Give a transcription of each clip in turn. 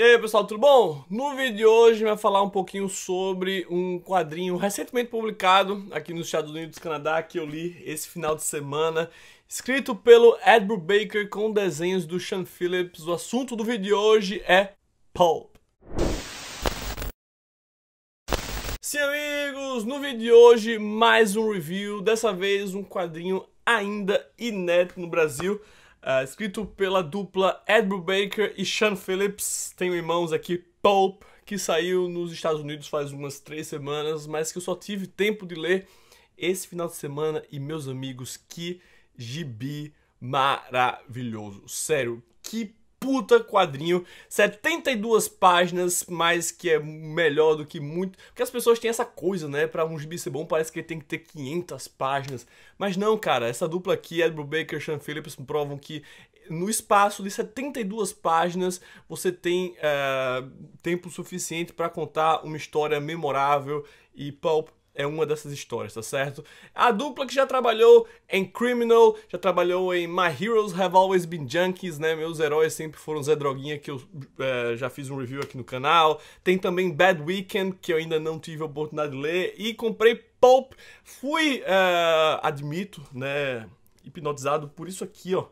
E aí pessoal, tudo bom? No vídeo de hoje vai falar um pouquinho sobre um quadrinho recentemente publicado aqui nos Estados Unidos, Canadá, que eu li esse final de semana, escrito pelo Edward Baker com desenhos do Sean Phillips. O assunto do vídeo de hoje é Pulp. Sim amigos, no vídeo de hoje mais um review, dessa vez um quadrinho ainda inédito no Brasil. Uh, escrito pela dupla Ed Baker e Sean Phillips. Tenho em mãos aqui Pulp, que saiu nos Estados Unidos faz umas três semanas, mas que eu só tive tempo de ler esse final de semana. E, meus amigos, que gibi maravilhoso. Sério, que puta quadrinho, 72 páginas, mas que é melhor do que muito, porque as pessoas têm essa coisa, né, para um gibi ser bom parece que ele tem que ter 500 páginas, mas não, cara, essa dupla aqui, Edward Baker e Sean Phillips provam que no espaço de 72 páginas você tem uh, tempo suficiente para contar uma história memorável e Pulp é uma dessas histórias, tá certo? A dupla que já trabalhou em Criminal, já trabalhou em My Heroes Have Always Been Junkies, né? Meus heróis sempre foram Zé Droguinha, que eu é, já fiz um review aqui no canal. Tem também Bad Weekend, que eu ainda não tive a oportunidade de ler. E comprei Pulp. Fui, é, admito, né? Hipnotizado por isso aqui, ó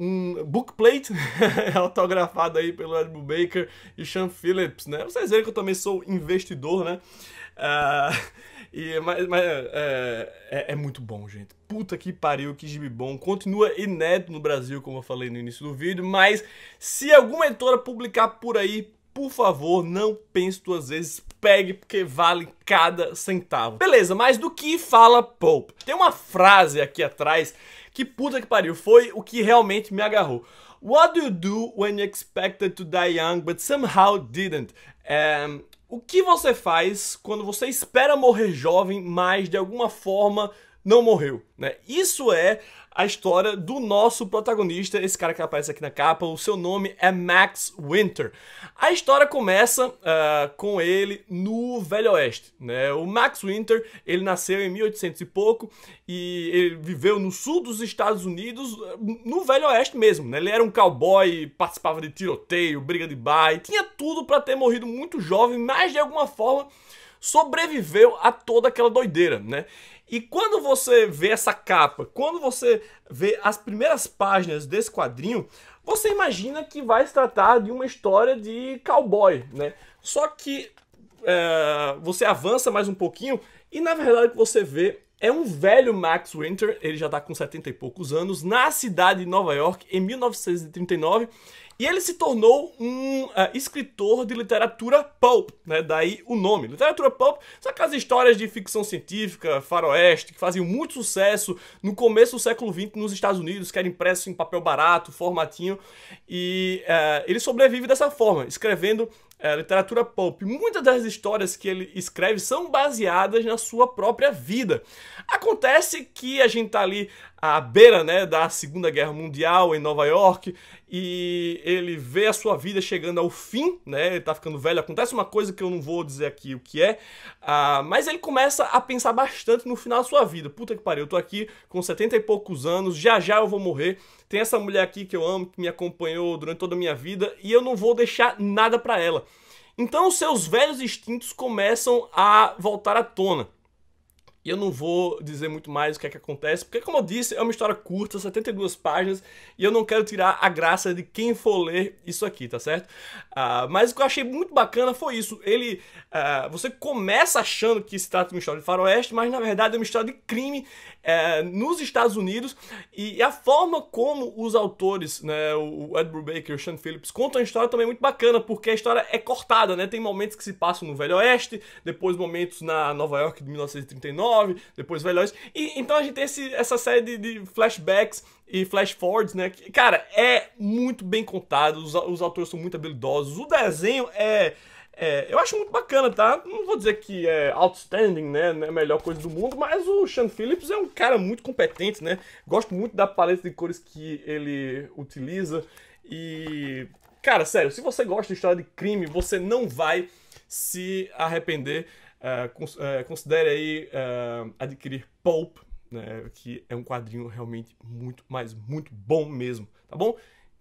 um bookplate autografado aí pelo Edmund Baker e Sean Phillips, né? Vocês verem que eu também sou investidor, né? Ah, e, mas, mas é, é, é, muito bom, gente. Puta que pariu, que gibi bom. Continua inédito no Brasil, como eu falei no início do vídeo. Mas se alguma editora publicar por aí, por favor, não pense duas vezes, pegue, porque vale cada centavo. Beleza, mas do que fala Pope? Tem uma frase aqui atrás que, puta que pariu, foi o que realmente me agarrou. What do you do when you expected to die young but somehow didn't? Um, ehm, o que você faz quando você espera morrer jovem, mas de alguma forma não morreu, né? Isso é a história do nosso protagonista, esse cara que aparece aqui na capa, o seu nome é Max Winter. A história começa uh, com ele no Velho Oeste, né? O Max Winter, ele nasceu em 1800 e pouco e ele viveu no sul dos Estados Unidos, no Velho Oeste mesmo, né? Ele era um cowboy, participava de tiroteio, briga de bar, tinha tudo para ter morrido muito jovem, mas de alguma forma sobreviveu a toda aquela doideira, né? E quando você vê essa capa, quando você vê as primeiras páginas desse quadrinho, você imagina que vai se tratar de uma história de cowboy, né? Só que é, você avança mais um pouquinho e na verdade o que você vê é um velho Max Winter, ele já está com 70 e poucos anos, na cidade de Nova York em 1939 e ele se tornou um uh, escritor de literatura pulp, né? daí o nome. Literatura pulp são aquelas histórias de ficção científica, faroeste, que faziam muito sucesso no começo do século XX nos Estados Unidos, que era impresso em papel barato, formatinho. E uh, ele sobrevive dessa forma, escrevendo eh, literatura pulp. Muitas das histórias que ele escreve são baseadas na sua própria vida. Acontece que a gente tá ali à beira né, da Segunda Guerra Mundial em Nova York e ele vê a sua vida chegando ao fim, né? Ele tá ficando velho. Acontece uma coisa que eu não vou dizer aqui o que é, uh, mas ele começa a pensar bastante no final da sua vida. Puta que pariu, eu tô aqui com 70 e poucos anos, já já eu vou morrer. Tem essa mulher aqui que eu amo, que me acompanhou durante toda a minha vida e eu não vou deixar nada para ela. Então seus velhos instintos começam a voltar à tona. E eu não vou dizer muito mais o que é que acontece, porque, como eu disse, é uma história curta, 72 páginas, e eu não quero tirar a graça de quem for ler isso aqui, tá certo? Uh, mas o que eu achei muito bacana foi isso. Ele. Uh, você começa achando que se trata de uma história de faroeste, mas na verdade é uma história de crime uh, nos Estados Unidos, e, a forma como os autores, né, o Ed Brubaker e o Sean Phillips, contam a história também é muito bacana, porque a história é cortada, né? Tem momentos que se passam no Velho Oeste, depois momentos na Nova York de 1939 depois velhos E então a gente tem esse, essa série de, de flashbacks e flash forwards, né? Que, cara, é muito bem contado, os, os autores são muito habilidosos, o desenho é, é, Eu acho muito bacana, tá? Não vou dizer que é outstanding, né? é a melhor coisa do mundo, mas o Sean Phillips é um cara muito competente, né? Gosto muito da paleta de cores que ele utiliza e. Cara, sério, se você gosta de história de crime, você não vai se arrepender. É, cons é, considere aí é, adquirir Pulp, né, que é um quadrinho realmente muito, mas muito bom mesmo, tá bom?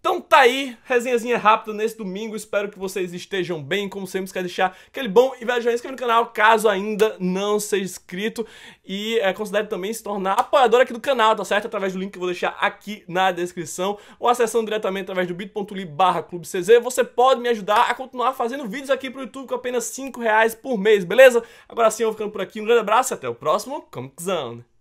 Então tá aí, resenhazinha rápida nesse domingo, espero que vocês estejam bem, como sempre, se quer deixar aquele bom e velho joinha, inscreva no canal caso ainda não seja inscrito e é, considere também se tornar apoiador aqui do canal, tá certo? Através do link que eu vou deixar aqui na descrição ou acessando diretamente através do bit.ly barra você pode me ajudar a continuar fazendo vídeos aqui pro YouTube com apenas 5 reais por mês, beleza? Agora sim, eu vou ficando por aqui, um grande abraço e até o próximo Comic Zone!